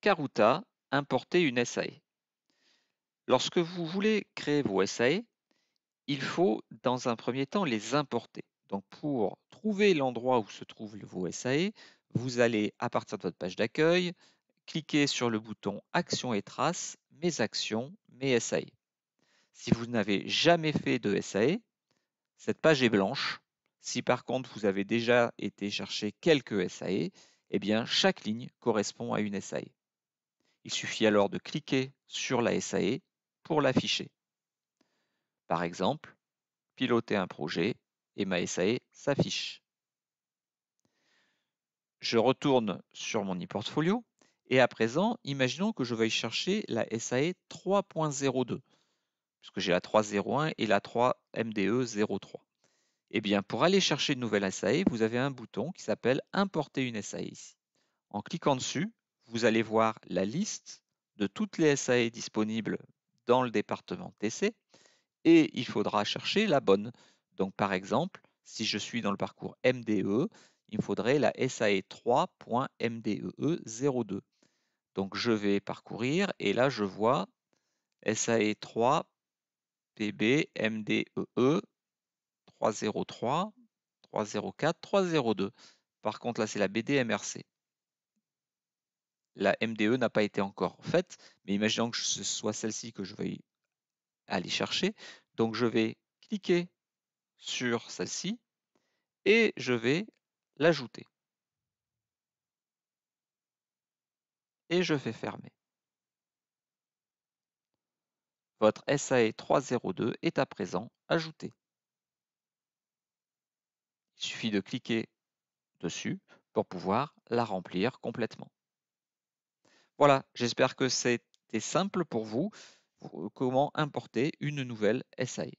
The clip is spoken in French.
Caruta, importer une SAE. Lorsque vous voulez créer vos SAE, il faut dans un premier temps les importer. Donc pour trouver l'endroit où se trouvent vos SAE, vous allez à partir de votre page d'accueil, cliquer sur le bouton Actions et traces, mes actions, mes SAE. Si vous n'avez jamais fait de SAE, cette page est blanche. Si par contre vous avez déjà été chercher quelques SAE, eh bien chaque ligne correspond à une SAE. Il suffit alors de cliquer sur la SAE pour l'afficher. Par exemple, piloter un projet et ma SAE s'affiche. Je retourne sur mon e-portfolio et à présent, imaginons que je veuille chercher la SAE 3.02 puisque j'ai la 3.01 et la 3MDE03. Eh bien, pour aller chercher une nouvelle SAE, vous avez un bouton qui s'appelle Importer une SAE ici. En cliquant dessus, vous allez voir la liste de toutes les SAE disponibles dans le département TC et il faudra chercher la bonne. Donc par exemple, si je suis dans le parcours MDE, il me faudrait la SAE 3.MDEE02. E e Donc je vais parcourir et là je vois SAE 3 PB 303 304 302. Par contre là c'est la BDMRC la MDE n'a pas été encore faite, mais imaginons que ce soit celle-ci que je vais aller chercher. Donc je vais cliquer sur celle-ci et je vais l'ajouter. Et je fais fermer. Votre SAE 302 est à présent ajouté. Il suffit de cliquer dessus pour pouvoir la remplir complètement. Voilà, j'espère que c'était simple pour vous. Comment importer une nouvelle SAE